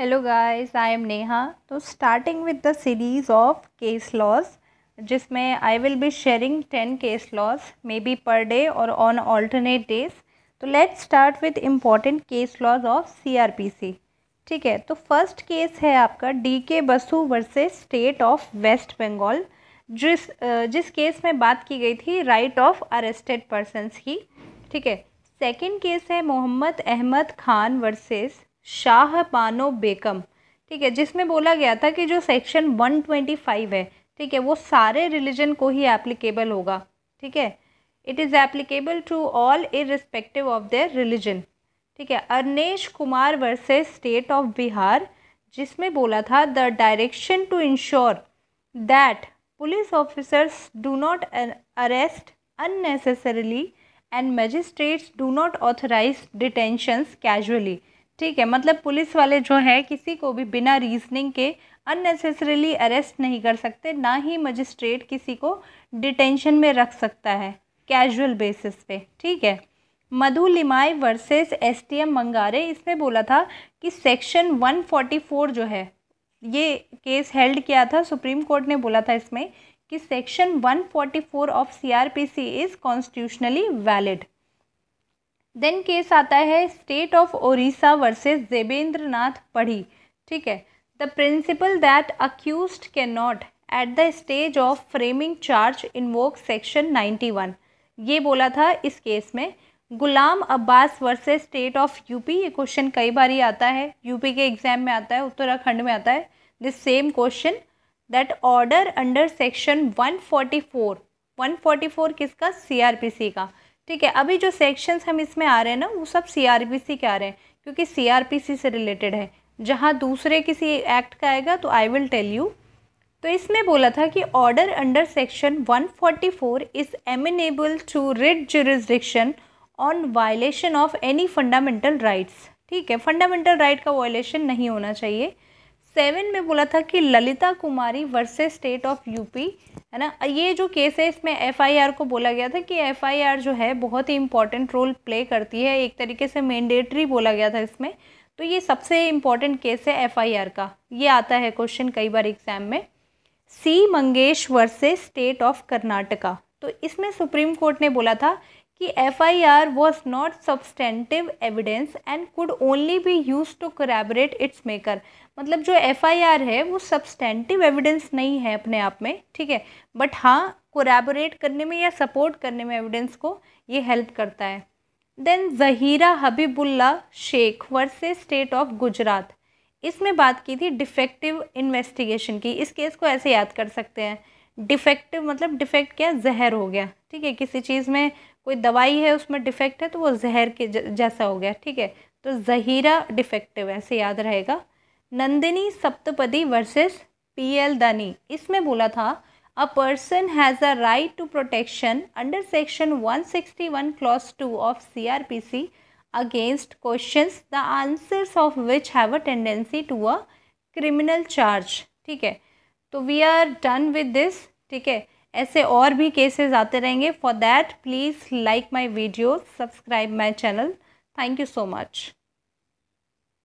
hello guys I am Neha तो starting with the series of case laws जिसमें I will be sharing ten case laws maybe per day और on alternate days तो let's start with important case laws of C ठीक है तो first case है आपका D K Basu versus state of West Bengal जिस जिस केस में बात की गई थी राइट ऑफ अरेस्टेड पर्सनस की ठीक है सेकेंड केस है मोहम्मद अहमद खान वर्सेस शाह पानो बेकम ठीक है जिसमें बोला गया था कि जो सेक्शन 125 है ठीक है वो सारे रिलीजन को ही एप्लीकेबल होगा ठीक है it is applicable to all respective of their religion ठीक है Arnesh Kumar versus state of Bihar जिसमें बोला था the direction to ensure that police officers do not arrest unnecessarily and magistrates do not authorise detentions casually ठीक है मतलब पुलिस वाले जो है किसी को भी बिना रीजनिंग के अननेसेसरीली अरेस्ट नहीं कर सकते ना ही मजिस्ट्रेट किसी को डिटेंशन में रख सकता है कैजुअल बेसिस पे ठीक है मधु लिमाई वर्सेस एसटीएम मंगारे इसमें बोला था कि सेक्शन 144 जो है ये केस हेल्ड किया था सुप्रीम कोर्ट ने बोला था इसमें कि section 144 of CrPC is constitutionally valid then case आता है state of Orissa versus Devendra Nath Padhi ठीक है the principle that accused can not at the stage of framing charge invoke section ninety one ये बोला था इस केस में Ghulam Abbas versus state of UP ये क्वेश्चन कई बार ही आता है यूपी के एग्जाम में आता है उत्तराखंड में आता है this same question that order under section 144 144 किसका सीआरपीसी का ठीक है अभी जो सेक्शंस हम इसमें आ रहे हैं ना वो सब सीआरपीसी के आ रहे हैं क्योंकि सीआरपीसी से रिलेटेड है जहाँ दूसरे किसी एक्ट का आएगा तो आई विल टेल यू तो इसमें बोला था कि order under section 144 is amenable to writ jurisdiction on violation of any fundamental rights ठीक है फंडामेंटल राइट का वायलेशन नहीं होना चाहिए सेवन में बोला था कि Lalita Kumari versus state of UP है ना ये जो केस है इसमें एफआईआर को बोला गया था कि एफआईआर जो है बहुत ही इंपॉर्टेंट रोल प्ले करती है एक तरीके से मैंडेटरी बोला गया था इसमें तो ये सबसे इम्पोर्टेंट केस है एफआईआर का ये आता है क्वेश्चन कई बार एग्जाम में C Mangesh versus state of Karnataka तो इसमें सुप्रीम कोर्ट ने बोला था कि F I R was not substantive evidence and could only be use to corroborate its maker मतलब जो एफ आई आर है वो सब्सटेंटिव एविडेंस नहीं है अपने आप में ठीक है बट हाँ कोरेबोरेट करने में या सपोर्ट करने में एविडेंस को ये हेल्प करता है then Zahira Habibullah Sheikh versus state of Gujarat इसमें बात की थी डिफेक्टिव इन्वेस्टिगेशन की इस केस को ऐसे याद कर सकते हैं डिफेक्टिव मतलब डिफेक्ट क्या जहर हो गया ठीक है किसी चीज़ में कोई दवाई है उसमें डिफेक्ट है तो वो जहर के जैसा हो गया ठीक है तो जहीरा डिफेक्टिव ऐसे याद रहेगा Nandini Satpathy versus P L Dani इसमें बोला था a person has a right to protection under section 161 clause two of C R P C against question the answers of which have a tendency to a criminal charge ठीक है तो we are done with this ठीक है ऐसे और भी cases आते रहेंगे for that please like my video subscribe my channel thank you so much